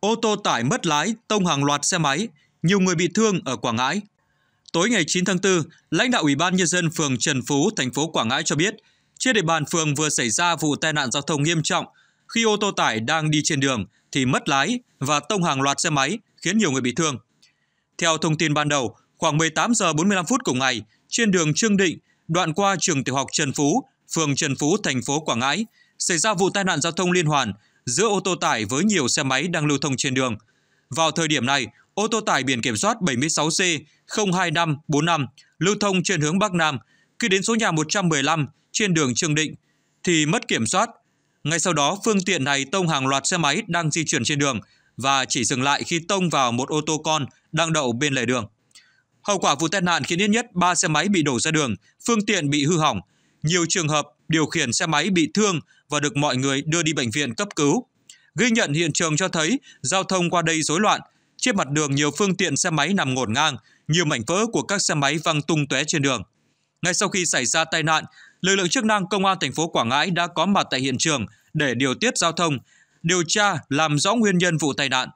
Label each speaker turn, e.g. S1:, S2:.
S1: Ô tô tải mất lái tông hàng loạt xe máy, nhiều người bị thương ở Quảng Ngãi. Tối ngày 9 tháng 4, lãnh đạo Ủy ban nhân dân phường Trần Phú, thành phố Quảng Ngãi cho biết, trên địa bàn phường vừa xảy ra vụ tai nạn giao thông nghiêm trọng khi ô tô tải đang đi trên đường thì mất lái và tông hàng loạt xe máy khiến nhiều người bị thương. Theo thông tin ban đầu, khoảng 18 giờ 45 phút cùng ngày, trên đường Trương Định, đoạn qua trường tiểu học Trần Phú, phường Trần Phú, thành phố Quảng Ngãi, xảy ra vụ tai nạn giao thông liên hoàn giữa ô tô tải với nhiều xe máy đang lưu thông trên đường. Vào thời điểm này, ô tô tải biển kiểm soát 76C 02545 lưu thông trên hướng Bắc Nam. Khi đến số nhà 115 trên đường Trương Định thì mất kiểm soát. Ngay sau đó, phương tiện này tông hàng loạt xe máy đang di chuyển trên đường và chỉ dừng lại khi tông vào một ô tô con đang đậu bên lề đường. Hậu quả vụ tai nạn khiến ít nhất 3 xe máy bị đổ ra đường, phương tiện bị hư hỏng, nhiều trường hợp điều khiển xe máy bị thương và được mọi người đưa đi bệnh viện cấp cứu. Ghi nhận hiện trường cho thấy giao thông qua đây rối loạn, trên mặt đường nhiều phương tiện xe máy nằm ngổn ngang, nhiều mảnh vỡ của các xe máy văng tung tóe trên đường. Ngay sau khi xảy ra tai nạn, lực lượng chức năng công an thành phố Quảng Ngãi đã có mặt tại hiện trường để điều tiết giao thông, điều tra làm rõ nguyên nhân vụ tai nạn.